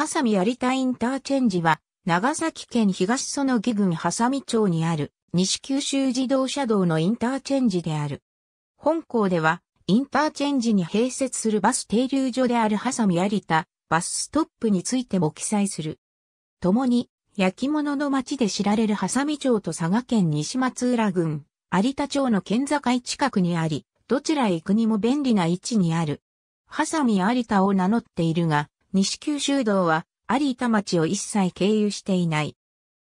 ハサミ有田インターチェンジは、長崎県東園木郡ハサミ町にある、西九州自動車道のインターチェンジである。本校では、インターチェンジに併設するバス停留所であるハサミ有田、バスストップについても記載する。共に、焼き物の町で知られるハサミ町と佐賀県西松浦郡、有田町の県境近くにあり、どちらへ行くにも便利な位置にある。ハサミ有田を名乗っているが、西九州道は有田町を一切経由していない。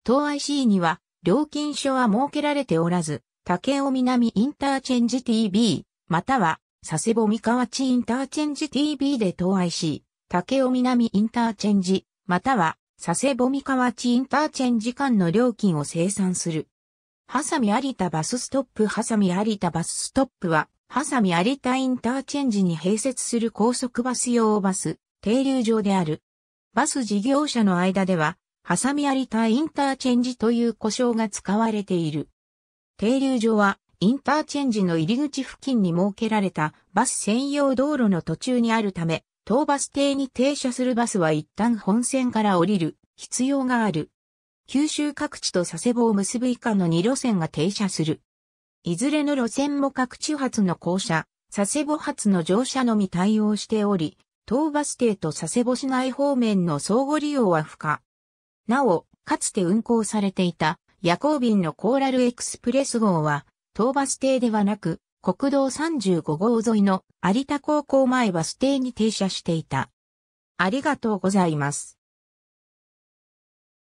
東 IC には料金所は設けられておらず、竹尾南インターチェンジ TB、または佐世保三河地インターチェンジ TB で東 IC、竹尾南インターチェンジ、または佐世保三河地インターチェンジ間の料金を生産する。ハサミ有田バスストップハサミ有田バスストップは、ハサミ有田インターチェンジに併設する高速バス用バス、停留場である。バス事業者の間では、ハサミり田インターチェンジという呼称が使われている。停留場は、インターチェンジの入り口付近に設けられたバス専用道路の途中にあるため、当バス停に停車するバスは一旦本線から降りる必要がある。九州各地と佐世保を結ぶ以下の2路線が停車する。いずれの路線も各地発の降車、佐世保発の乗車のみ対応しており、東バス停と佐世保市内方面の相互利用は不可。なお、かつて運行されていた夜行便のコーラルエクスプレス号は、東バス停ではなく、国道35号沿いの有田高校前バス停に停車していた。ありがとうございます。